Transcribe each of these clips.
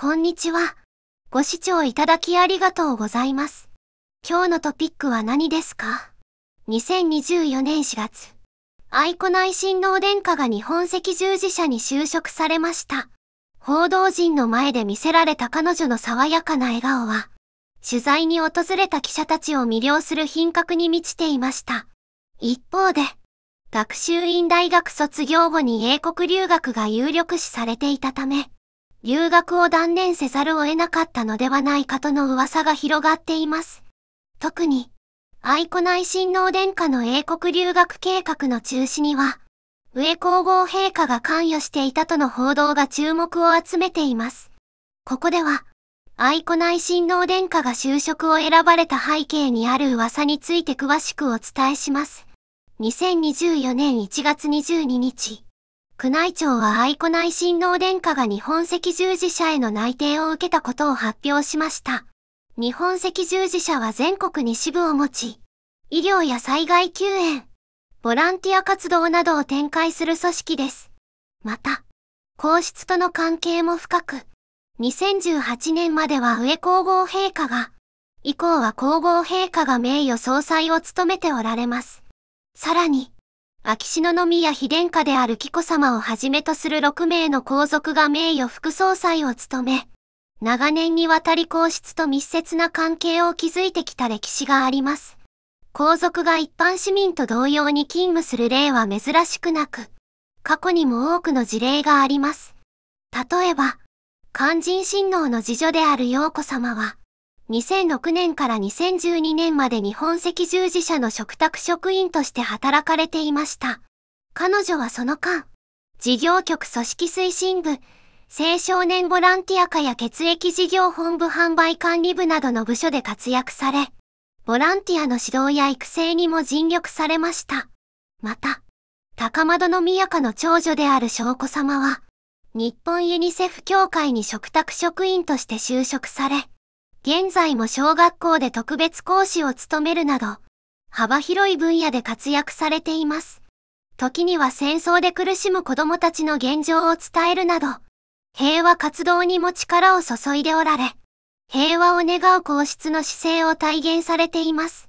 こんにちは。ご視聴いただきありがとうございます。今日のトピックは何ですか ?2024 年4月、愛子内親王殿下が日本赤十字社に就職されました。報道陣の前で見せられた彼女の爽やかな笑顔は、取材に訪れた記者たちを魅了する品格に満ちていました。一方で、学習院大学卒業後に英国留学が有力視されていたため、留学を断念せざるを得なかったのではないかとの噂が広がっています。特に、愛子内親王殿下の英国留学計画の中止には、上皇后陛下が関与していたとの報道が注目を集めています。ここでは、愛子内親王殿下が就職を選ばれた背景にある噂について詳しくお伝えします。2024年1月22日。宮内庁は愛子内親王殿下が日本赤十字社への内定を受けたことを発表しました。日本赤十字社は全国に支部を持ち、医療や災害救援、ボランティア活動などを展開する組織です。また、皇室との関係も深く、2018年までは上皇后陛下が、以降は皇后陛下が名誉総裁を務めておられます。さらに、秋篠宮妃殿下である紀子様をはじめとする6名の皇族が名誉副総裁を務め、長年にわたり皇室と密接な関係を築いてきた歴史があります。皇族が一般市民と同様に勤務する例は珍しくなく、過去にも多くの事例があります。例えば、肝心親王の次女である陽子様は、2006年から2012年まで日本赤十字社の嘱託職員として働かれていました。彼女はその間、事業局組織推進部、青少年ボランティア課や血液事業本部販売管理部などの部署で活躍され、ボランティアの指導や育成にも尽力されました。また、高円宮家の長女である翔子様は、日本ユニセフ協会に嘱託職員として就職され、現在も小学校で特別講師を務めるなど、幅広い分野で活躍されています。時には戦争で苦しむ子供たちの現状を伝えるなど、平和活動にも力を注いでおられ、平和を願う皇室の姿勢を体現されています。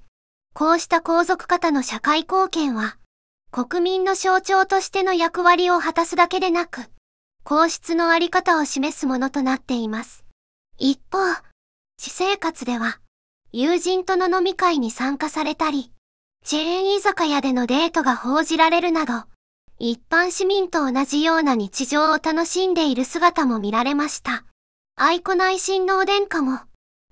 こうした皇族方の社会貢献は、国民の象徴としての役割を果たすだけでなく、皇室のあり方を示すものとなっています。一方、私生活では、友人との飲み会に参加されたり、チェーン居酒屋でのデートが報じられるなど、一般市民と同じような日常を楽しんでいる姿も見られました。愛子内親王殿下も、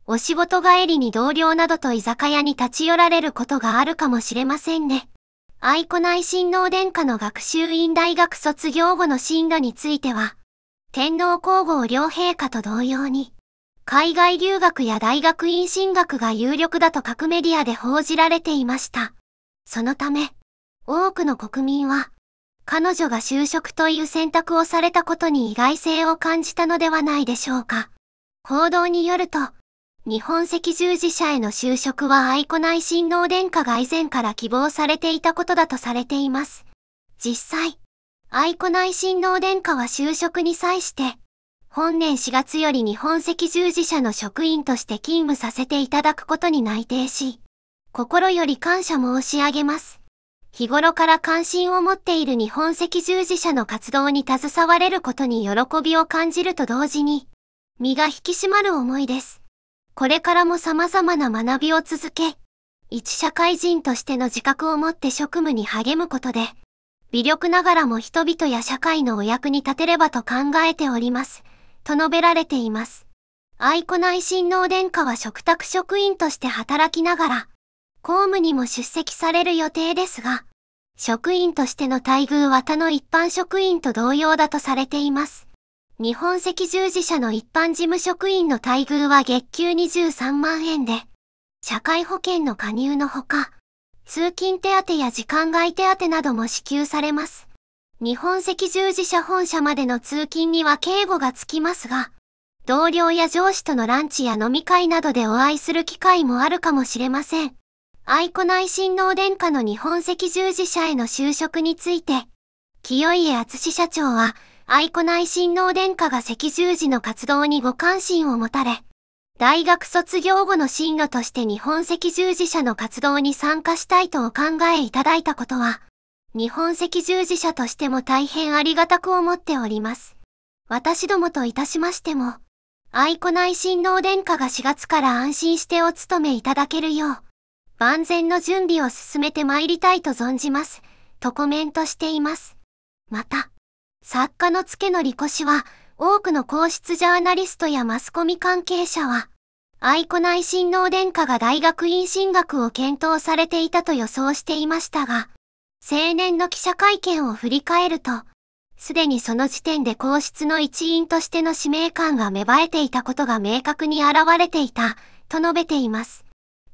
お仕事帰りに同僚などと居酒屋に立ち寄られることがあるかもしれませんね。愛子内親王殿下の学習院大学卒業後の進路については、天皇皇后両陛下と同様に、海外留学や大学院進学が有力だと各メディアで報じられていました。そのため、多くの国民は、彼女が就職という選択をされたことに意外性を感じたのではないでしょうか。報道によると、日本赤十字社への就職は愛子内親王殿下が以前から希望されていたことだとされています。実際、愛子内親王殿下は就職に際して、本年4月より日本赤十字社の職員として勤務させていただくことに内定し、心より感謝申し上げます。日頃から関心を持っている日本赤十字社の活動に携われることに喜びを感じると同時に、身が引き締まる思いです。これからも様々な学びを続け、一社会人としての自覚を持って職務に励むことで、微力ながらも人々や社会のお役に立てればと考えております。と述べられています。愛子内親王殿下は嘱託職員として働きながら、公務にも出席される予定ですが、職員としての待遇は他の一般職員と同様だとされています。日本赤十字社の一般事務職員の待遇は月給23万円で、社会保険の加入のほか、通勤手当や時間外手当なども支給されます。日本赤十字社本社までの通勤には警護がつきますが、同僚や上司とのランチや飲み会などでお会いする機会もあるかもしれません。愛子内親王殿下の日本赤十字社への就職について、清家敦社長は、愛子内親王殿下が赤十字の活動にご関心を持たれ、大学卒業後の進路として日本赤十字社の活動に参加したいとお考えいただいたことは、日本赤十字社としても大変ありがたく思っております。私どもといたしましても、愛子内親王殿下が4月から安心してお務めいただけるよう、万全の準備を進めて参りたいと存じます、とコメントしています。また、作家の付のりこ氏は、多くの皇室ジャーナリストやマスコミ関係者は、愛子内親王殿下が大学院進学を検討されていたと予想していましたが、青年の記者会見を振り返ると、すでにその時点で皇室の一員としての使命感が芽生えていたことが明確に現れていた、と述べています。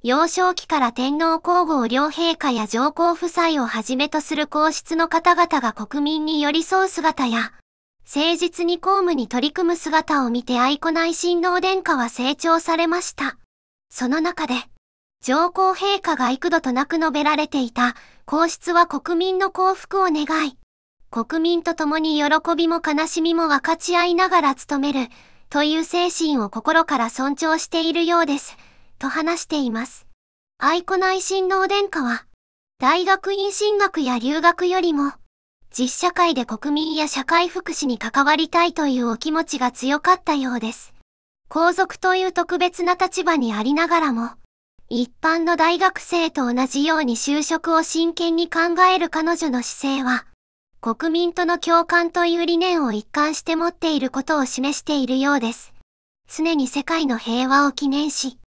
幼少期から天皇皇后両陛下や上皇夫妻をはじめとする皇室の方々が国民に寄り添う姿や、誠実に公務に取り組む姿を見て愛子内親王殿下は成長されました。その中で、上皇陛下が幾度となく述べられていた、皇室は国民の幸福を願い、国民と共に喜びも悲しみも分かち合いながら努める、という精神を心から尊重しているようです、と話しています。愛子内親王殿下は、大学院進学や留学よりも、実社会で国民や社会福祉に関わりたいというお気持ちが強かったようです。皇族という特別な立場にありながらも、一般の大学生と同じように就職を真剣に考える彼女の姿勢は、国民との共感という理念を一貫して持っていることを示しているようです。常に世界の平和を記念し、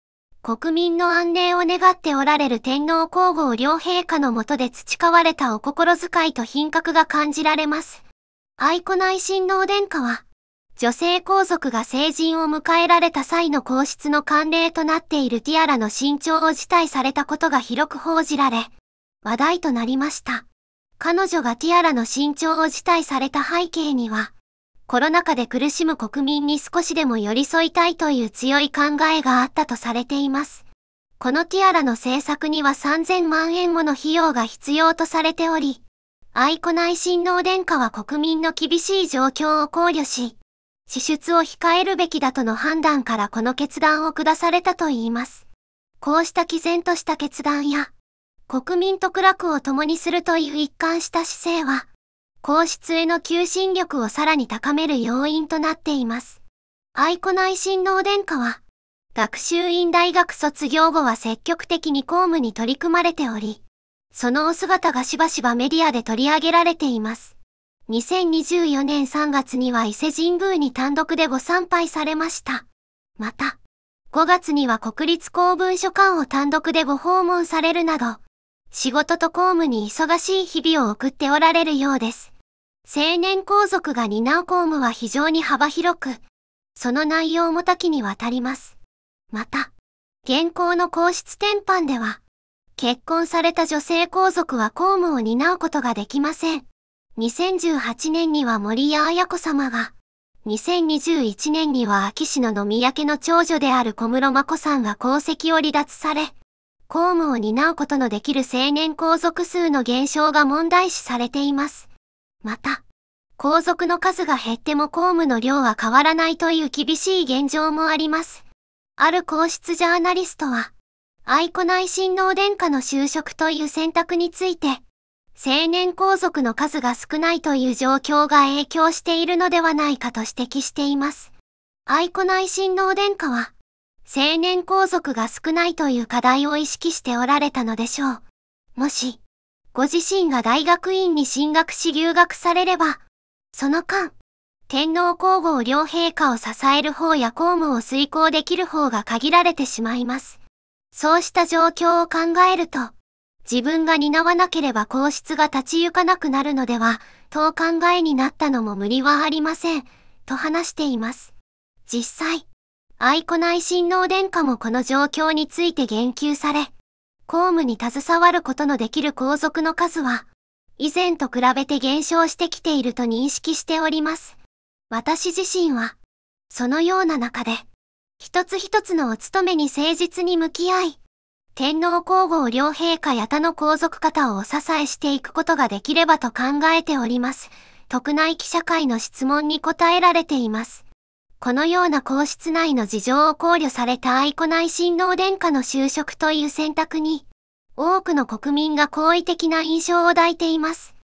国民の安寧を願っておられる天皇皇后両陛下のもとで培われたお心遣いと品格が感じられます。愛子内親王殿下は、女性皇族が成人を迎えられた際の皇室の慣例となっているティアラの新調を辞退されたことが広く報じられ、話題となりました。彼女がティアラの新調を辞退された背景には、コロナ禍で苦しむ国民に少しでも寄り添いたいという強い考えがあったとされています。このティアラの制作には3000万円もの費用が必要とされており、愛子内親王殿下は国民の厳しい状況を考慮し、支出を控えるべきだとの判断からこの決断を下されたといいます。こうした毅然とした決断や、国民と苦楽を共にするという一貫した姿勢は、皇室への求心力をさらに高める要因となっています。愛子内親王殿下は、学習院大学卒業後は積極的に公務に取り組まれており、そのお姿がしばしばメディアで取り上げられています。2024年3月には伊勢神宮に単独でご参拝されました。また、5月には国立公文書館を単独でご訪問されるなど、仕事と公務に忙しい日々を送っておられるようです。青年皇族が担う公務は非常に幅広く、その内容も多岐にわたります。また、現行の皇室転換では、結婚された女性皇族は公務を担うことができません。2018年には森谷綾子様が、2021年には秋篠宮家の長女である小室眞子さんは皇籍を離脱され、公務を担うことのできる青年皇族数の減少が問題視されています。また、皇族の数が減っても公務の量は変わらないという厳しい現状もあります。ある皇室ジャーナリストは、愛子内親王殿下の就職という選択について、青年皇族の数が少ないという状況が影響しているのではないかと指摘しています。愛子内親王殿下は、青年皇族が少ないという課題を意識しておられたのでしょう。もし、ご自身が大学院に進学し留学されれば、その間、天皇皇后両陛下を支える方や公務を遂行できる方が限られてしまいます。そうした状況を考えると、自分が担わなければ皇室が立ち行かなくなるのでは、とお考えになったのも無理はありません、と話しています。実際、愛子内親王殿下もこの状況について言及され、公務に携わることのできる皇族の数は、以前と比べて減少してきていると認識しております。私自身は、そのような中で、一つ一つのお務めに誠実に向き合い、天皇皇后両陛下や他の皇族方をお支えしていくことができればと考えております。特内記者会の質問に答えられています。このような皇室内の事情を考慮された愛子内親王殿下の就職という選択に、多くの国民が好意的な印象を抱いています。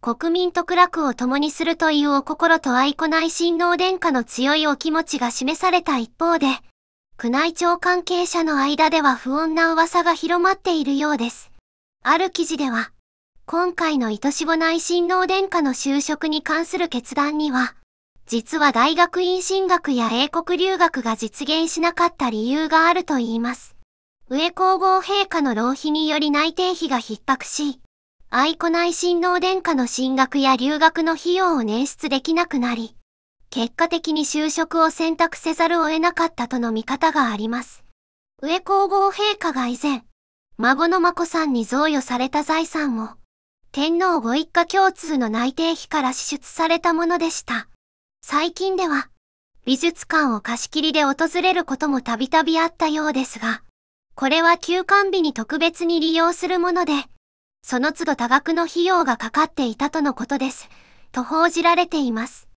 国民と苦楽を共にするというお心と愛子内親王殿下の強いお気持ちが示された一方で、宮内庁関係者の間では不穏な噂が広まっているようです。ある記事では、今回の糸子内親王殿下の就職に関する決断には、実は大学院進学や英国留学が実現しなかった理由があると言います。上皇后陛下の浪費により内定費が逼迫し、愛子内親王殿下の進学や留学の費用を捻出できなくなり、結果的に就職を選択せざるを得なかったとの見方があります。上皇后陛下が以前、孫の眞子さんに贈与された財産を、天皇ご一家共通の内定費から支出されたものでした。最近では、美術館を貸し切りで訪れることもたびたびあったようですが、これは休館日に特別に利用するもので、その都度多額の費用がかかっていたとのことです、と報じられています。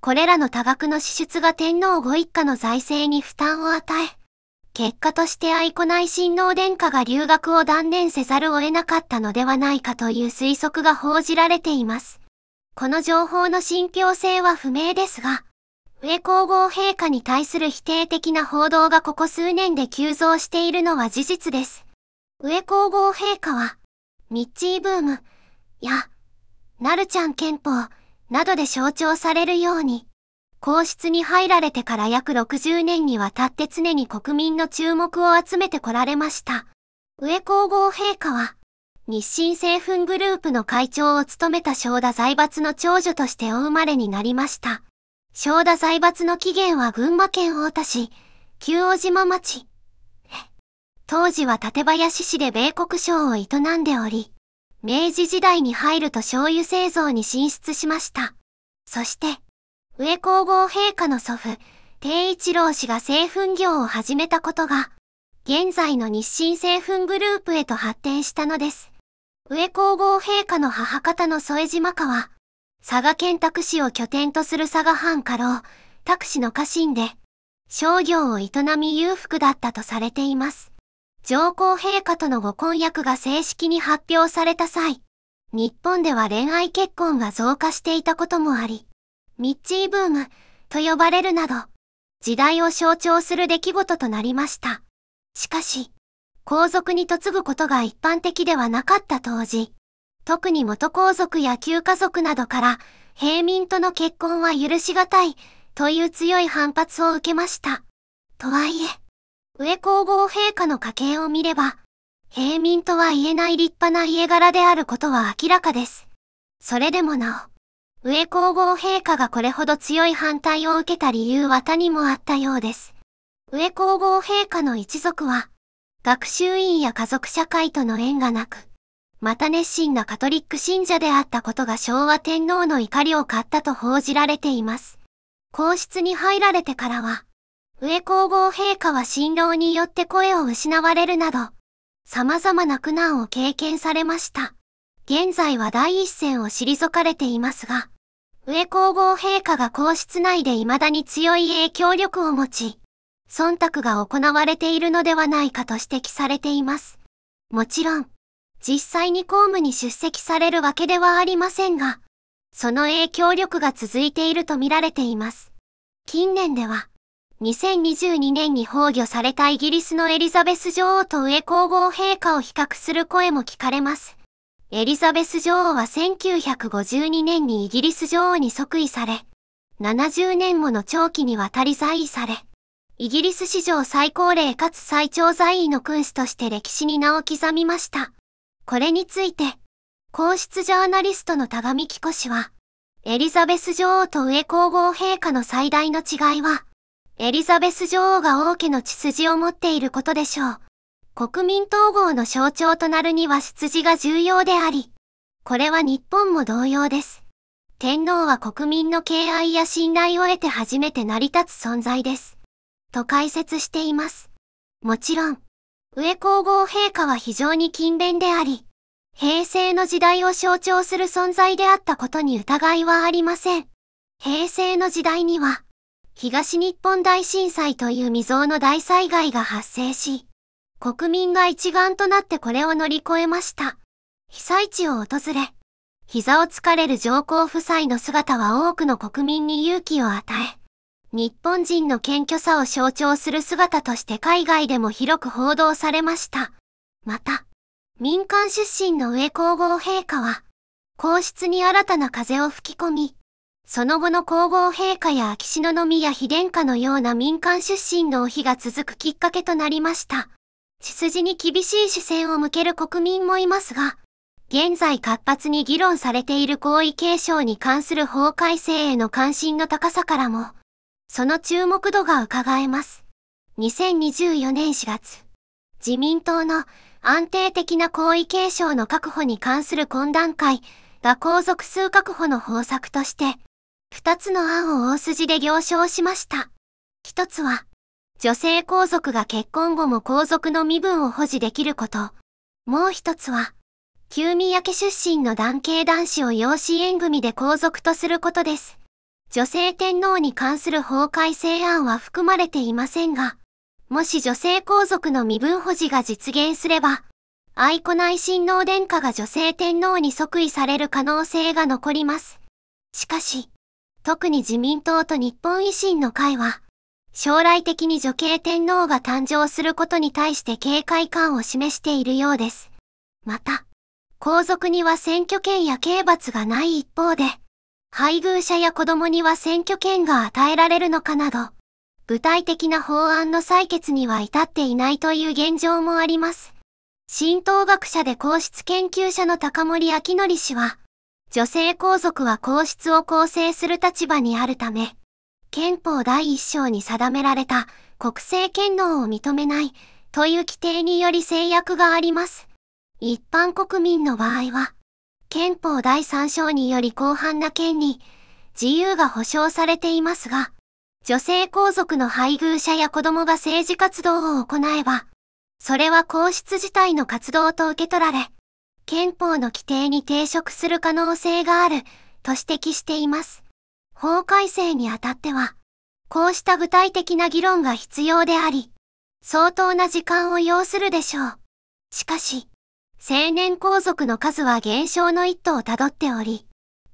これらの多額の支出が天皇ご一家の財政に負担を与え、結果として愛子内親王殿下が留学を断念せざるを得なかったのではないかという推測が報じられています。この情報の信憑性は不明ですが、上皇后陛下に対する否定的な報道がここ数年で急増しているのは事実です。上皇后陛下は、ミッチーブーム、や、なるちゃん憲法、などで象徴されるように、皇室に入られてから約60年にわたって常に国民の注目を集めてこられました。上皇后陛下は、日清製粉グループの会長を務めた正田財閥の長女としてお生まれになりました。正田財閥の起源は群馬県太田市、旧大島町。当時は館林市で米国省を営んでおり、明治時代に入ると醤油製造に進出しました。そして、上皇后陛下の祖父、定一郎氏が製粉業を始めたことが、現在の日清製粉グループへと発展したのです。上皇后陛下の母方の添島家は、佐賀県拓市を拠点とする佐賀藩家老、拓市の家臣で、商業を営み裕福だったとされています。上皇陛下とのご婚約が正式に発表された際、日本では恋愛結婚が増加していたこともあり、ミッチーブームと呼ばれるなど、時代を象徴する出来事となりました。しかし、皇族に嫁ぐことが一般的ではなかった当時、特に元皇族や旧家族などから、平民との結婚は許し難いという強い反発を受けました。とはいえ、上皇后陛下の家系を見れば、平民とは言えない立派な家柄であることは明らかです。それでもなお、上皇后陛下がこれほど強い反対を受けた理由は他にもあったようです。上皇后陛下の一族は、学習院や家族社会との縁がなく、また熱心なカトリック信者であったことが昭和天皇の怒りを買ったと報じられています。皇室に入られてからは、上皇后陛下は心労によって声を失われるなど、様々な苦難を経験されました。現在は第一線を退かれていますが、上皇后陛下が皇室内で未だに強い影響力を持ち、忖度が行われているのではないかと指摘されています。もちろん、実際に公務に出席されるわけではありませんが、その影響力が続いていると見られています。近年では、2022年に崩御されたイギリスのエリザベス女王と上皇后陛下を比較する声も聞かれます。エリザベス女王は1952年にイギリス女王に即位され、70年もの長期にわたり在位され、イギリス史上最高齢かつ最長在位の君主として歴史に名を刻みました。これについて、皇室ジャーナリストの田上紀子氏は、エリザベス女王と上皇后陛下の最大の違いは、エリザベス女王が王家の血筋を持っていることでしょう。国民統合の象徴となるには出自が重要であり、これは日本も同様です。天皇は国民の敬愛や信頼を得て初めて成り立つ存在です。と解説しています。もちろん、上皇后陛下は非常に勤勉であり、平成の時代を象徴する存在であったことに疑いはありません。平成の時代には、東日本大震災という未曾有の大災害が発生し、国民が一丸となってこれを乗り越えました。被災地を訪れ、膝をつかれる上皇夫妻の姿は多くの国民に勇気を与え、日本人の謙虚さを象徴する姿として海外でも広く報道されました。また、民間出身の上皇后陛下は、皇室に新たな風を吹き込み、その後の皇后陛下や秋篠宮妃殿下のような民間出身のお日が続くきっかけとなりました。血筋に厳しい視線を向ける国民もいますが、現在活発に議論されている皇位継承に関する法改正への関心の高さからも、その注目度が伺えます。2024年4月、自民党の安定的な皇位継承の確保に関する懇談会が皇族数確保の方策として、二つの案を大筋で行承しました。一つは、女性皇族が結婚後も皇族の身分を保持できること。もう一つは、旧宮家出身の男系男子を養子縁組で皇族とすることです。女性天皇に関する法改正案は含まれていませんが、もし女性皇族の身分保持が実現すれば、愛子内親王殿下が女性天皇に即位される可能性が残ります。しかし、特に自民党と日本維新の会は、将来的に女系天皇が誕生することに対して警戒感を示しているようです。また、皇族には選挙権や刑罰がない一方で、配偶者や子供には選挙権が与えられるのかなど、具体的な法案の採決には至っていないという現状もあります。新党学者で皇室研究者の高森明則氏は、女性皇族は皇室を構成する立場にあるため、憲法第一章に定められた国政権能を認めないという規定により制約があります。一般国民の場合は、憲法第三章により広範な権利、自由が保障されていますが、女性皇族の配偶者や子供が政治活動を行えば、それは皇室自体の活動と受け取られ、憲法の規定に抵触する可能性があると指摘しています。法改正にあたっては、こうした具体的な議論が必要であり、相当な時間を要するでしょう。しかし、成年皇族の数は減少の一途をたどっており、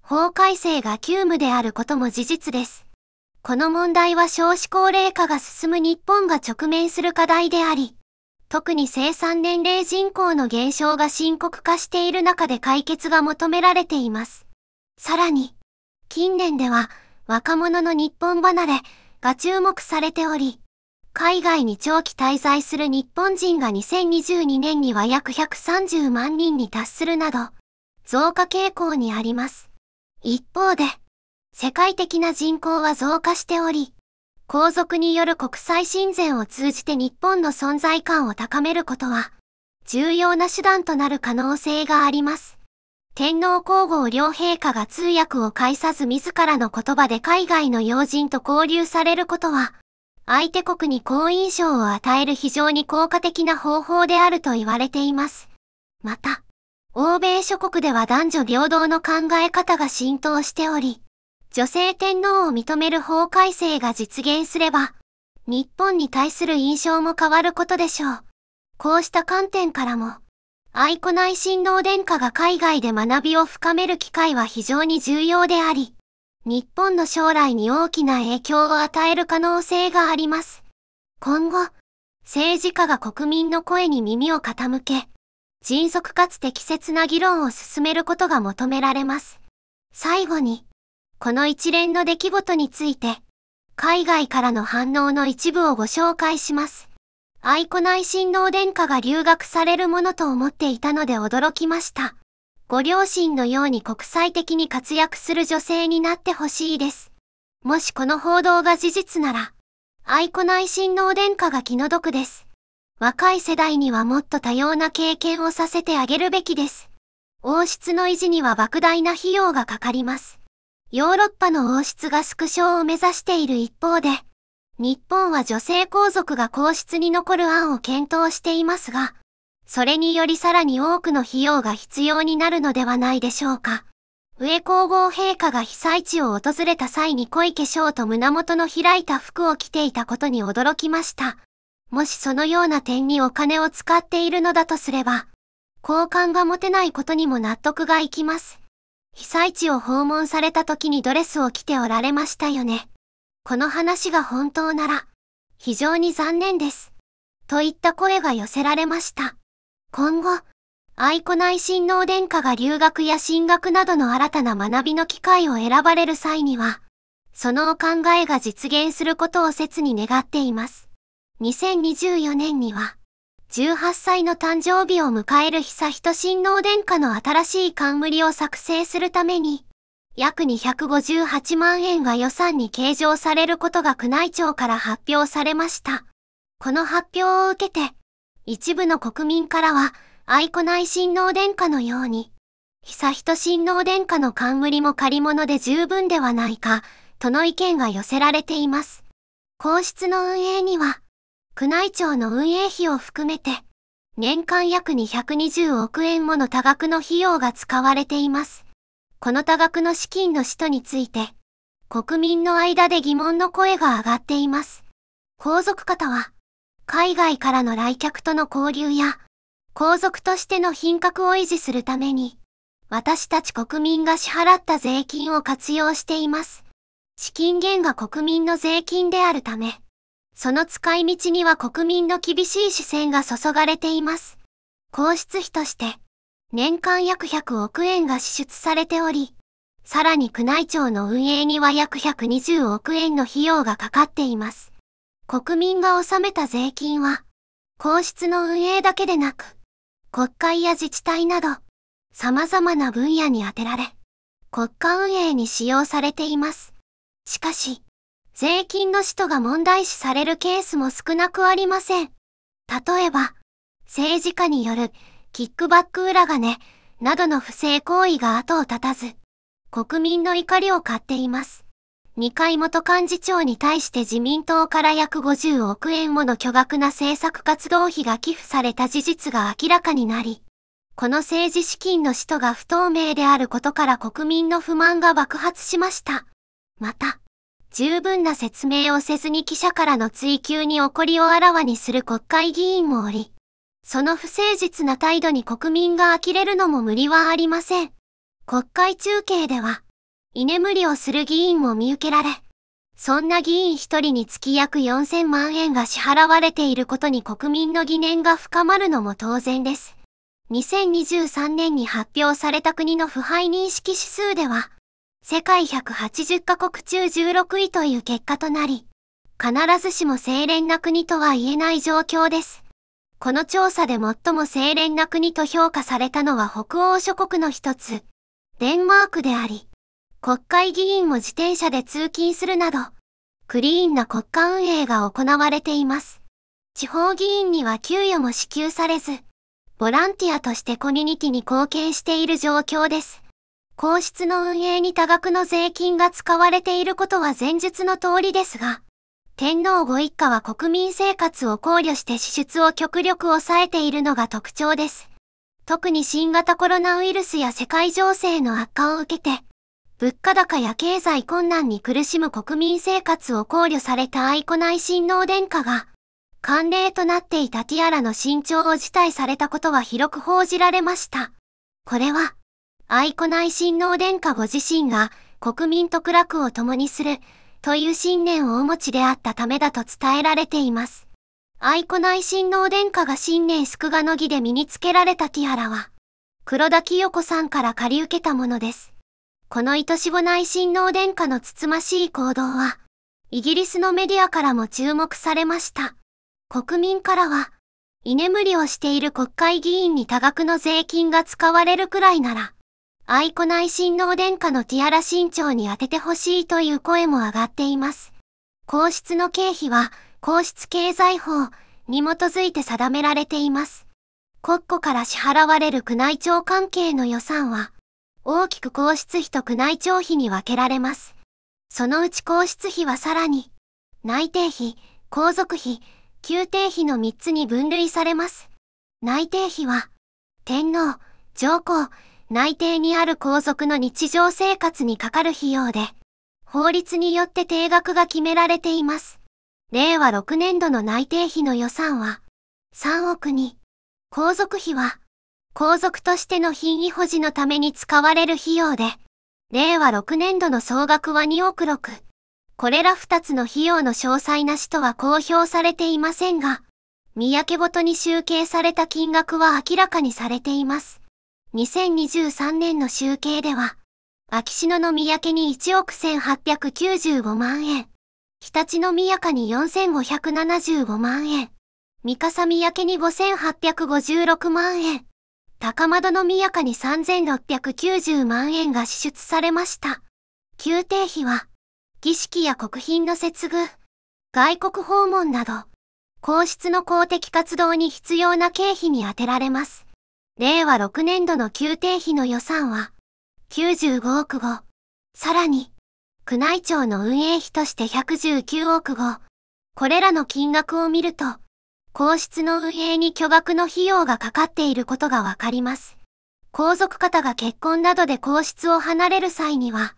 法改正が急務であることも事実です。この問題は少子高齢化が進む日本が直面する課題であり、特に生産年齢人口の減少が深刻化している中で解決が求められています。さらに、近年では若者の日本離れが注目されており、海外に長期滞在する日本人が2022年には約130万人に達するなど、増加傾向にあります。一方で、世界的な人口は増加しており、皇族による国際親善を通じて日本の存在感を高めることは、重要な手段となる可能性があります。天皇皇后両陛下が通訳を介さず自らの言葉で海外の要人と交流されることは、相手国に好印象を与える非常に効果的な方法であると言われています。また、欧米諸国では男女平等の考え方が浸透しており、女性天皇を認める法改正が実現すれば、日本に対する印象も変わることでしょう。こうした観点からも、愛子内親王殿下が海外で学びを深める機会は非常に重要であり、日本の将来に大きな影響を与える可能性があります。今後、政治家が国民の声に耳を傾け、迅速かつ適切な議論を進めることが求められます。最後に、この一連の出来事について、海外からの反応の一部をご紹介します。愛子内親王殿下が留学されるものと思っていたので驚きました。ご両親のように国際的に活躍する女性になってほしいです。もしこの報道が事実なら、愛子内親王殿下が気の毒です。若い世代にはもっと多様な経験をさせてあげるべきです。王室の維持には莫大な費用がかかります。ヨーロッパの王室が縮小を目指している一方で、日本は女性皇族が皇室に残る案を検討していますが、それによりさらに多くの費用が必要になるのではないでしょうか。上皇后陛下が被災地を訪れた際に濃い化粧と胸元の開いた服を着ていたことに驚きました。もしそのような点にお金を使っているのだとすれば、好感が持てないことにも納得がいきます。被災地を訪問された時にドレスを着ておられましたよね。この話が本当なら、非常に残念です。といった声が寄せられました。今後、愛子内親王殿下が留学や進学などの新たな学びの機会を選ばれる際には、そのお考えが実現することを切に願っています。2024年には、18歳の誕生日を迎える久仁親王殿下の新しい冠を作成するために、約258万円が予算に計上されることが宮内庁から発表されました。この発表を受けて、一部の国民からは、愛子内親王殿下のように、悠仁親王殿下の冠も借り物で十分ではないか、との意見が寄せられています。皇室の運営には、宮内庁の運営費を含めて、年間約220億円もの多額の費用が使われています。この多額の資金の使途について、国民の間で疑問の声が上がっています。皇族方は、海外からの来客との交流や、皇族としての品格を維持するために、私たち国民が支払った税金を活用しています。資金源が国民の税金であるため、その使い道には国民の厳しい視線が注がれています。皇室費として、年間約100億円が支出されており、さらに宮内庁の運営には約120億円の費用がかかっています。国民が納めた税金は、皇室の運営だけでなく、国会や自治体など、様々な分野に充てられ、国家運営に使用されています。しかし、税金の使途が問題視されるケースも少なくありません。例えば、政治家によるキックバック裏金などの不正行為が後を絶たず、国民の怒りを買っています。二階元幹事長に対して自民党から約50億円もの巨額な政策活動費が寄付された事実が明らかになり、この政治資金の使途が不透明であることから国民の不満が爆発しました。また、十分な説明をせずに記者からの追及に怒りをあらわにする国会議員もおり、その不誠実な態度に国民が呆れるのも無理はありません。国会中継では、居眠りをする議員も見受けられ、そんな議員一人につき約4000万円が支払われていることに国民の疑念が深まるのも当然です。2023年に発表された国の腐敗認識指数では、世界180カ国中16位という結果となり、必ずしも清廉な国とは言えない状況です。この調査で最も清廉な国と評価されたのは北欧諸国の一つ、デンマークであり、国会議員も自転車で通勤するなど、クリーンな国家運営が行われています。地方議員には給与も支給されず、ボランティアとしてコミュニティに貢献している状況です。皇室の運営に多額の税金が使われていることは前述の通りですが、天皇ご一家は国民生活を考慮して支出を極力抑えているのが特徴です。特に新型コロナウイルスや世界情勢の悪化を受けて、物価高や経済困難に苦しむ国民生活を考慮された愛子内親王殿下が、慣例となっていたティアラの新調を辞退されたことは広く報じられました。これは、愛子内親王殿下ご自身が国民と苦楽を共にするという信念をお持ちであったためだと伝えられています。愛子内親王殿下が新年祝賀の儀で身につけられたティアラは、黒田清子さんから借り受けたものです。この愛し子内親王殿下のつつましい行動は、イギリスのメディアからも注目されました。国民からは、居眠りをしている国会議員に多額の税金が使われるくらいなら、愛子内親王殿下のティアラ新調に当ててほしいという声も上がっています。皇室の経費は、皇室経済法に基づいて定められています。国庫から支払われる宮内庁関係の予算は、大きく皇室費と宮内庁費に分けられます。そのうち皇室費はさらに、内定費、皇族費、宮廷費の3つに分類されます。内定費は、天皇、上皇、内定にある皇族の日常生活にかかる費用で、法律によって定額が決められています。令和6年度の内定費の予算は、3億に、皇族費は、皇族としての品位保持のために使われる費用で、令和6年度の総額は2億6。これら2つの費用の詳細な使とは公表されていませんが、三宅ごとに集計された金額は明らかにされています。2023年の集計では、秋篠宮家に1億1895万円、常陸宮家に4575万円、三笠宮家に5856万円、高の宮家に3690万円が支出されました。宮廷費は、儀式や国賓の接遇、外国訪問など、皇室の公的活動に必要な経費に充てられます。令和6年度の宮廷費の予算は、95億5。さらに、宮内庁の運営費として119億5。これらの金額を見ると、皇室の運営に巨額の費用がかかっていることがわかります。皇族方が結婚などで皇室を離れる際には、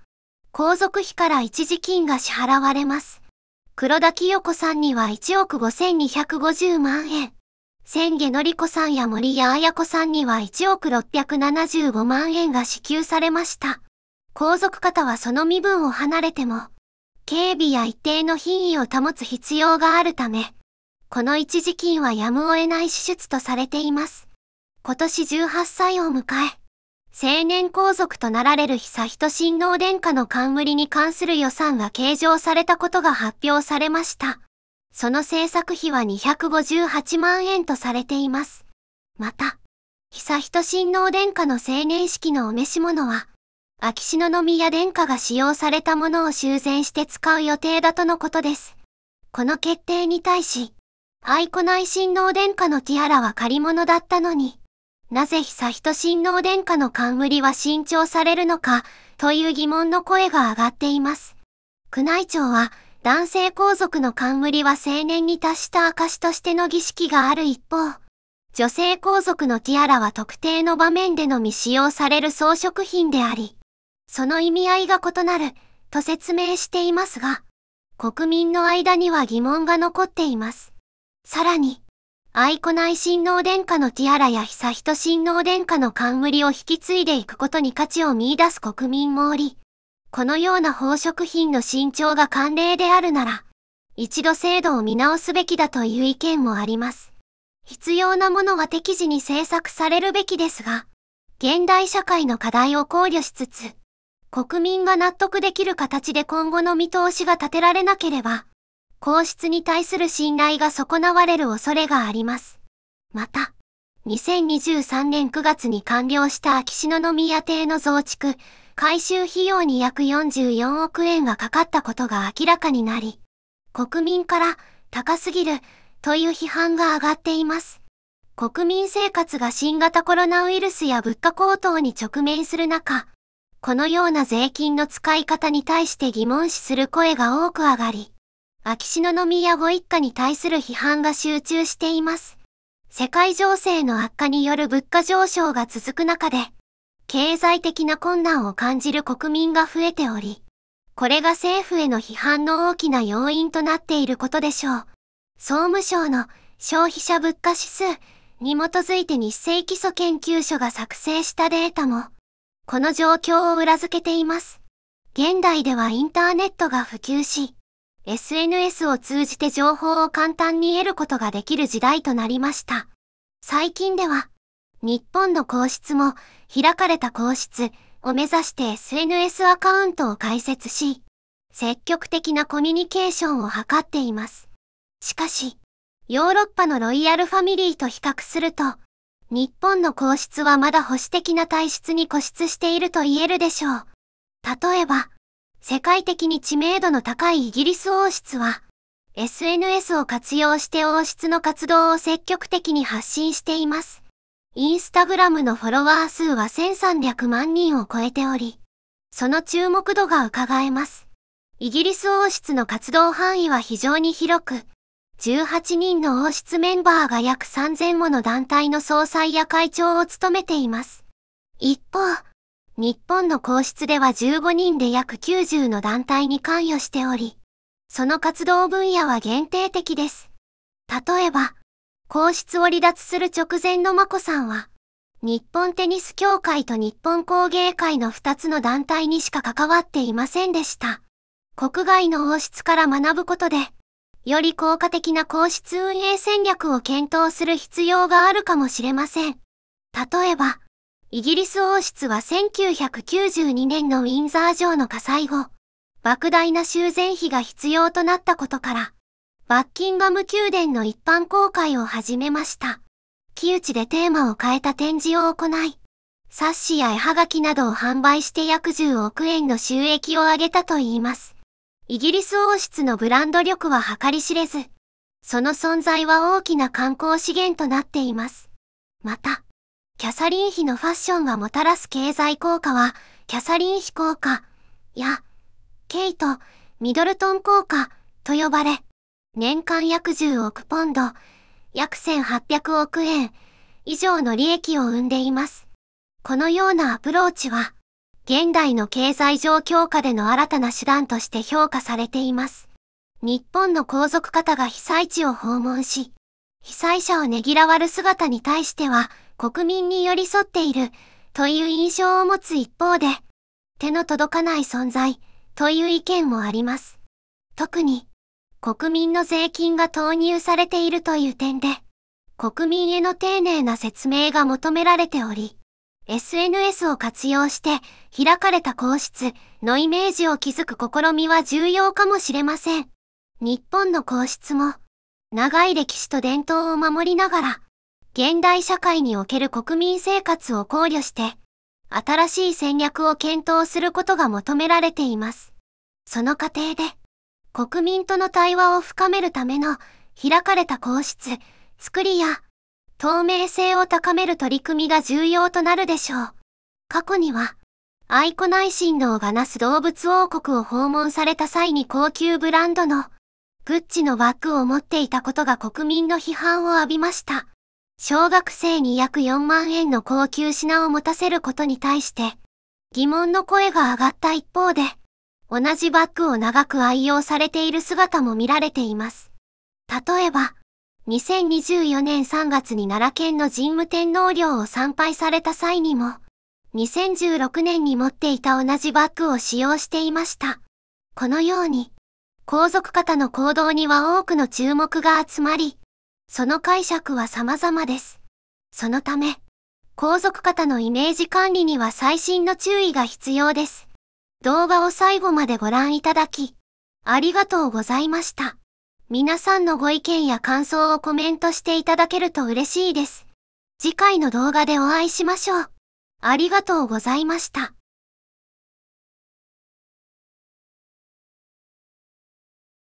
皇族費から一時金が支払われます。黒田清子さんには1億5250万円。千家のり子さんや森谷彩子さんには1億675万円が支給されました。皇族方はその身分を離れても、警備や一定の品位を保つ必要があるため、この一時金はやむを得ない支出とされています。今年18歳を迎え、青年皇族となられる久人親王殿下の冠に関する予算が計上されたことが発表されました。その制作費は258万円とされています。また、悠仁親王殿下の青年式のお召し物は、秋篠宮殿下が使用されたものを修繕して使う予定だとのことです。この決定に対し、愛子内親王殿下のティアラは借り物だったのに、なぜ悠仁親王殿下の冠は新調されるのか、という疑問の声が上がっています。宮内庁は、男性皇族の冠は青年に達した証としての儀式がある一方、女性皇族のティアラは特定の場面でのみ使用される装飾品であり、その意味合いが異なると説明していますが、国民の間には疑問が残っています。さらに、愛子内親王殿下のティアラや悠仁親王殿下の冠を引き継いでいくことに価値を見出す国民もおり、このような宝飾品の新調が慣例であるなら、一度制度を見直すべきだという意見もあります。必要なものは適時に制作されるべきですが、現代社会の課題を考慮しつつ、国民が納得できる形で今後の見通しが立てられなければ、皇室に対する信頼が損なわれる恐れがあります。また、2023年9月に完了した秋篠宮邸の増築、改修費用に約44億円がかかったことが明らかになり、国民から高すぎるという批判が上がっています。国民生活が新型コロナウイルスや物価高騰に直面する中、このような税金の使い方に対して疑問視する声が多く上がり、秋篠宮ご一家に対する批判が集中しています。世界情勢の悪化による物価上昇が続く中で、経済的な困難を感じる国民が増えており、これが政府への批判の大きな要因となっていることでしょう。総務省の消費者物価指数に基づいて日清基礎研究所が作成したデータも、この状況を裏付けています。現代ではインターネットが普及し、SNS を通じて情報を簡単に得ることができる時代となりました。最近では、日本の皇室も開かれた皇室を目指して SNS アカウントを開設し、積極的なコミュニケーションを図っています。しかし、ヨーロッパのロイヤルファミリーと比較すると、日本の皇室はまだ保守的な体質に固執していると言えるでしょう。例えば、世界的に知名度の高いイギリス王室は、SNS を活用して王室の活動を積極的に発信しています。インスタグラムのフォロワー数は1300万人を超えており、その注目度が伺えます。イギリス王室の活動範囲は非常に広く、18人の王室メンバーが約3000もの団体の総裁や会長を務めています。一方、日本の皇室では15人で約90の団体に関与しており、その活動分野は限定的です。例えば、皇室を離脱する直前の眞子さんは、日本テニス協会と日本工芸会の2つの団体にしか関わっていませんでした。国外の王室から学ぶことで、より効果的な皇室運営戦略を検討する必要があるかもしれません。例えば、イギリス王室は1992年のウィンザー城の火災後、莫大な修繕費が必要となったことから、バッキンガム宮殿の一般公開を始めました。木内でテーマを変えた展示を行い、冊子や絵はがきなどを販売して約10億円の収益を上げたといいます。イギリス王室のブランド力は計り知れず、その存在は大きな観光資源となっています。また、キャサリン妃のファッションがもたらす経済効果は、キャサリン妃効果や、ケイト、ミドルトン効果と呼ばれ、年間約10億ポンド、約1800億円以上の利益を生んでいます。このようなアプローチは、現代の経済状況下での新たな手段として評価されています。日本の皇族方が被災地を訪問し、被災者をねぎらわる姿に対しては、国民に寄り添っている、という印象を持つ一方で、手の届かない存在、という意見もあります。特に、国民の税金が投入されているという点で、国民への丁寧な説明が求められており、SNS を活用して開かれた皇室のイメージを築く試みは重要かもしれません。日本の皇室も、長い歴史と伝統を守りながら、現代社会における国民生活を考慮して、新しい戦略を検討することが求められています。その過程で、国民との対話を深めるための開かれた皇室、作りや透明性を高める取り組みが重要となるでしょう。過去には、愛子内親王がなす動物王国を訪問された際に高級ブランドのグッチのバッグを持っていたことが国民の批判を浴びました。小学生に約4万円の高級品を持たせることに対して疑問の声が上がった一方で、同じバッグを長く愛用されている姿も見られています。例えば、2024年3月に奈良県の神武天皇陵を参拝された際にも、2016年に持っていた同じバッグを使用していました。このように、皇族方の行動には多くの注目が集まり、その解釈は様々です。そのため、皇族方のイメージ管理には最新の注意が必要です。動画を最後までご覧いただき、ありがとうございました。皆さんのご意見や感想をコメントしていただけると嬉しいです。次回の動画でお会いしましょう。ありがとうございました。